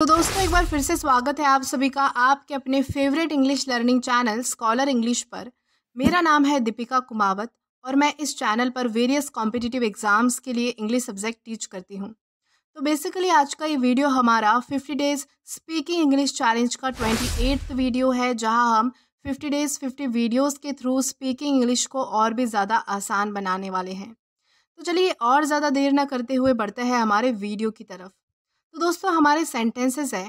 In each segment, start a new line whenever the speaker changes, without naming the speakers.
तो दोस्तों एक बार फिर से स्वागत है आप सभी का आपके अपने favourite English learning channel Scholar English पर मेरा नाम है दीपिका कुमावत और मैं इस चैनल पर वेरियस कॉम्पिटिटिव एग्ज़ाम्स के लिए इंग्लिश सब्जेक्ट टीच करती हूँ तो बेसिकली आज का ये वीडियो हमारा 50 डेज़ स्पीकिंग इंग्लिश चैलेंज का ट्वेंटी वीडियो है जहाँ हम 50 डेज़ 50 वीडियोज़ के थ्रू स्पीकिंग इंग्लिश को और भी ज़्यादा आसान बनाने वाले हैं तो चलिए और ज़्यादा देर ना करते हुए बढ़ते हैं हमारे वीडियो की तरफ तो दोस्तों हमारे सेंटेंसेस है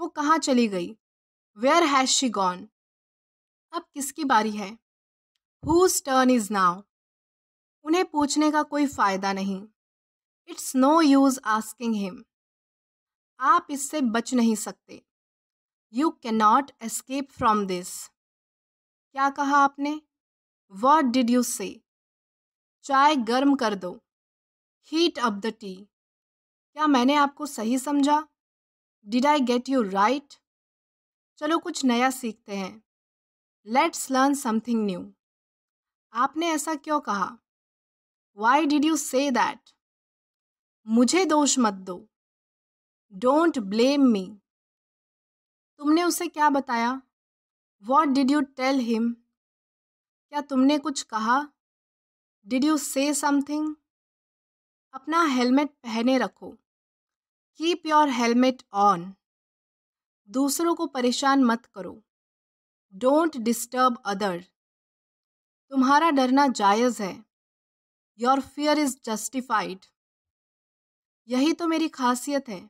वो कहाँ चली गई वेयर हैज शी गॉन अब
किसकी बारी है हुज टर्न इज नाउ उन्हें पूछने का कोई फ़ायदा नहीं it's no use asking him आप इससे बच नहीं सकते you can not escape from this क्या कहा आपने वॉट डिड यू से चाय गर्म कर दो हीट अप द टी क्या मैंने आपको सही समझा did I get you right चलो कुछ नया सीखते हैं लेट्स लर्न समथिंग न्यू आपने ऐसा क्यों कहा why did you say that मुझे दोष मत दो डोंट ब्लेम मी तुमने उसे क्या बताया what did you tell him क्या तुमने कुछ कहा डिड यू से समथिंग अपना हेलमेट पहने रखो कीप योर हेलमेट ऑन दूसरों को परेशान मत करो डोंट डिस्टर्ब अदर तुम्हारा डरना जायज़ है योर फियर इज़ जस्टिफाइड यही तो मेरी खासियत है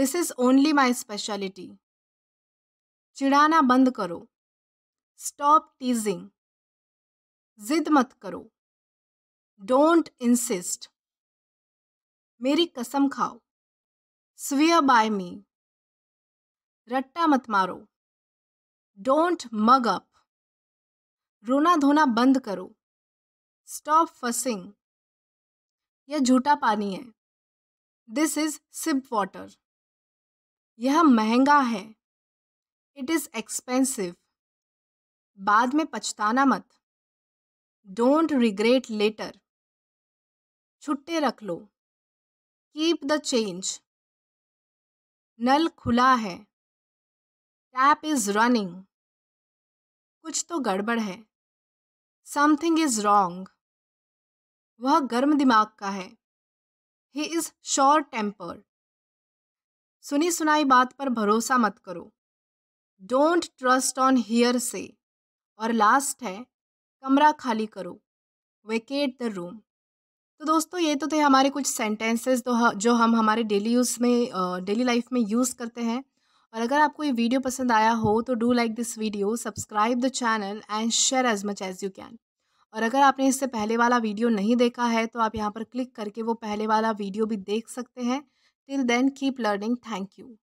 this is only my speciality चिढ़ाना बंद करो स्टॉप टीजिंग जिद मत करो डोंट इंसिस्ट मेरी कसम खाओ स्वीय बाय मी रट्टा मत मारो डोंट मग अप रोना धोना बंद करो स्टॉप फसिंग यह झूठा पानी है दिस इज सिप वाटर यह महंगा है इट इज़ एक्सपेंसिव बाद में पछताना मत डोंट रिग्रेट लेटर छुट्टे रख लो कीप द चेंज नल खुला है टैप इज रनिंग कुछ तो गड़बड़ है समथिंग इज रॉन्ग वह गर्म दिमाग का है ही इज श्योर टेम्पर सुनी सुनाई बात पर भरोसा मत करो डोंट ट्रस्ट ऑन हियर से
और लास्ट है कमरा खाली करो वेकेट द रूम तो दोस्तों ये तो थे हमारे कुछ सेंटेंसेस तो जो हम हमारे डेली यूज़ में डेली लाइफ में यूज़ करते हैं और अगर आपको ये वीडियो पसंद आया हो तो do like this video subscribe the channel and share as much as you can और अगर आपने इससे पहले वाला वीडियो नहीं देखा है तो आप यहाँ पर क्लिक करके वो पहले वाला वीडियो भी देख सकते हैं till then keep learning thank you